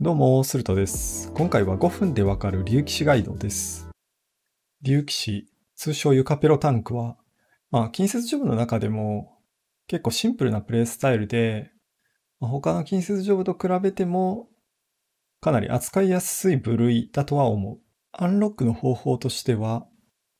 どうも、スルトです。今回は5分でわかる竜騎士ガイドです。竜騎士、通称ユカペロタンクは、まあ、近接ジョブの中でも結構シンプルなプレイスタイルで、まあ、他の近接ジョブと比べてもかなり扱いやすい部類だとは思う。アンロックの方法としては、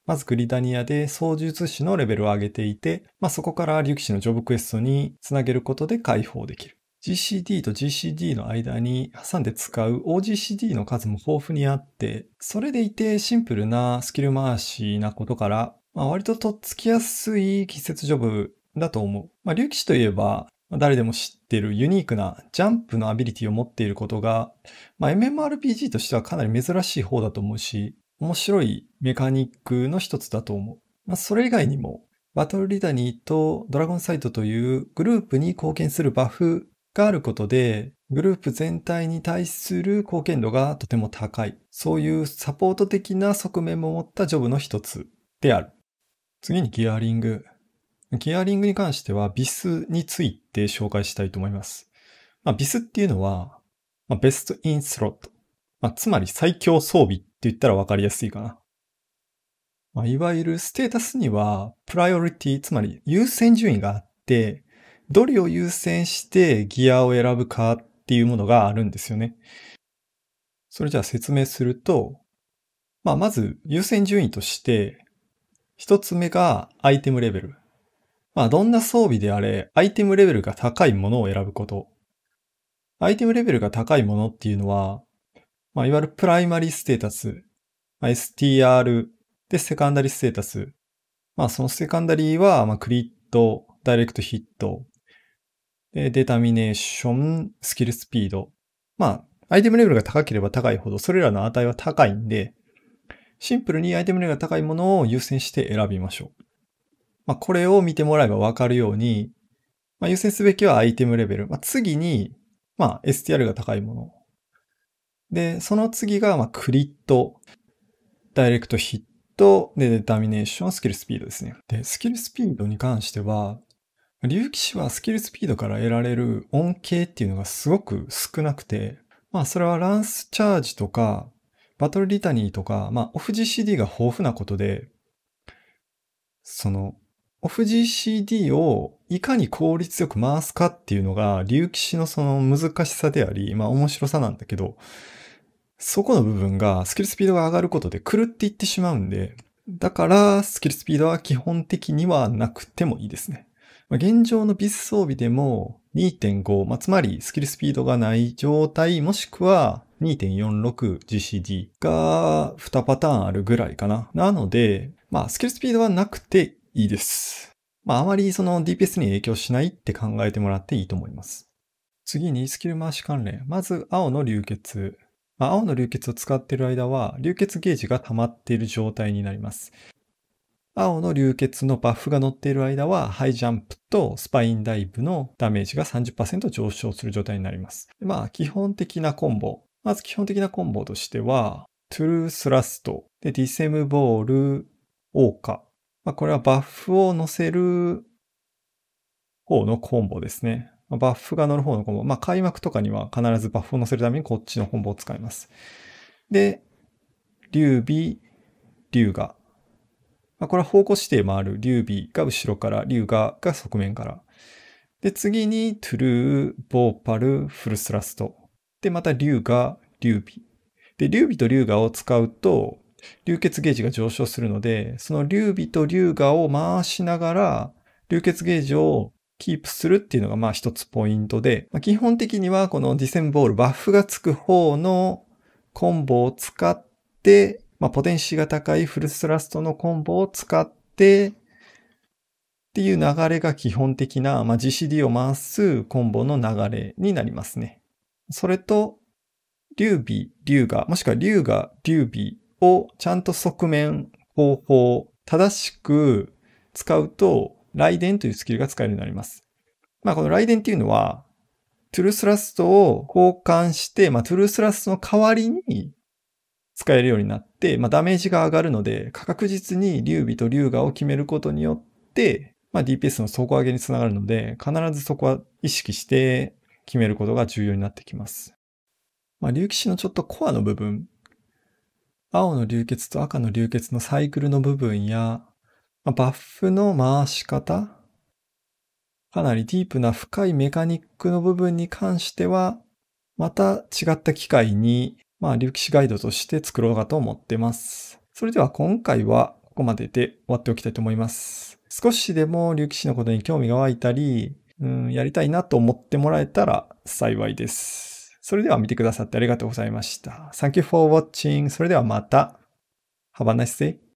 まずグリダニアで操術士のレベルを上げていて、まあ、そこから竜騎士のジョブクエストにつなげることで解放できる。GCD と GCD の間に挟んで使う OGCD の数も豊富にあって、それでいてシンプルなスキル回しなことから、まあ、割ととっつきやすい季節ジョブだと思う。まあ、竜騎士といえば、誰でも知ってるユニークなジャンプのアビリティを持っていることが、まあ、m m r p g としてはかなり珍しい方だと思うし、面白いメカニックの一つだと思う。まあ、それ以外にも、バトルリダニーとドラゴンサイトというグループに貢献するバフがあることで、グループ全体に対する貢献度がとても高い。そういうサポート的な側面も持ったジョブの一つである。次にギアリング。ギアリングに関してはビスについて紹介したいと思います。まあ、b i っていうのは、まあ、ベストインスロット。まあ、つまり最強装備って言ったらわかりやすいかな。まあ、いわゆるステータスにはプライオリティ、つまり優先順位があって、どれを優先してギアを選ぶかっていうものがあるんですよね。それじゃあ説明すると、まあ、まず優先順位として、一つ目がアイテムレベル。まあ、どんな装備であれ、アイテムレベルが高いものを選ぶこと。アイテムレベルが高いものっていうのは、まあ、いわゆるプライマリーステータス、まあ、STR でセカンダリーステータス。まあ、そのセカンダリーは、まあ、クリット、ダイレクトヒット、で、デタミネーション、スキルスピード。まあ、アイテムレベルが高ければ高いほど、それらの値は高いんで、シンプルにアイテムレベルが高いものを優先して選びましょう。まあ、これを見てもらえばわかるように、まあ、優先すべきはアイテムレベル。まあ、次に、まあ、STR が高いもの。で、その次が、まあ、クリット、ダイレクトヒット、で、デタミネーション、スキルスピードですね。で、スキルスピードに関しては、竜騎士はスキルスピードから得られる恩恵っていうのがすごく少なくて、まあそれはランスチャージとか、バトルリタニーとか、まあオフ GCD が豊富なことで、その、オフ GCD をいかに効率よく回すかっていうのが、竜騎士のその難しさであり、まあ面白さなんだけど、そこの部分がスキルスピードが上がることで狂っていってしまうんで、だからスキルスピードは基本的にはなくてもいいですね。まあ、現状のビス装備でも2.5、まあ、つまりスキルスピードがない状態、もしくは 2.46GCD が2パターンあるぐらいかな。なので、まあ、スキルスピードはなくていいです。まあ、あまりその DPS に影響しないって考えてもらっていいと思います。次にスキル回し関連。まず、青の流血。まあ、青の流血を使っている間は、流血ゲージが溜まっている状態になります。青の流血のバフが乗っている間は、ハイジャンプとスパインダイブのダメージが30%上昇する状態になります。まあ、基本的なコンボ。まず基本的なコンボとしては、トゥルースラスト、で、ディセムボール、オーカ。まあ、これはバフを乗せる方のコンボですね。バフが乗る方のコンボ。まあ、開幕とかには必ずバフを乗せるためにこっちのコンボを使います。で、劉備、龍河まあ、これは方向指定もある。劉備が後ろから、劉がが側面から。で、次に、トゥルー、ボーパル、フルスラスト。で、また竜が劉備。で、劉備と竜がを使うと、流血ゲージが上昇するので、その劉備と竜がを回しながら、流血ゲージをキープするっていうのがまあ一つポイントで、まあ、基本的にはこのディセンボール、バフがつく方のコンボを使って、まあ、ポテンシーが高いフルスラストのコンボを使って、っていう流れが基本的な、まあ、GCD を回すコンボの流れになりますね。それと、劉備、劉が、もしくは劉が劉備をちゃんと側面、方法、正しく使うと、雷電というスキルが使えるようになります。まあ、この雷電っていうのは、トゥルスラストを交換して、まあ、トゥルスラストの代わりに使えるようになって、、まあ、ダメージが上がるので、確実に劉備と劉河を決めることによって、まあ、DPS の底上げにつながるので、必ずそこは意識して決めることが重要になってきます。まあ、竜騎士のちょっとコアの部分、青の流血と赤の流血のサイクルの部分や、まあ、バッフの回し方、かなりディープな深いメカニックの部分に関しては、また違った機械にまあ、竜騎士ガイドとして作ろうかと思ってます。それでは今回はここまでで終わっておきたいと思います。少しでも竜騎士のことに興味が湧いたり、うん、やりたいなと思ってもらえたら幸いです。それでは見てくださってありがとうございました。Thank you for watching. それではまた。Have a nice day.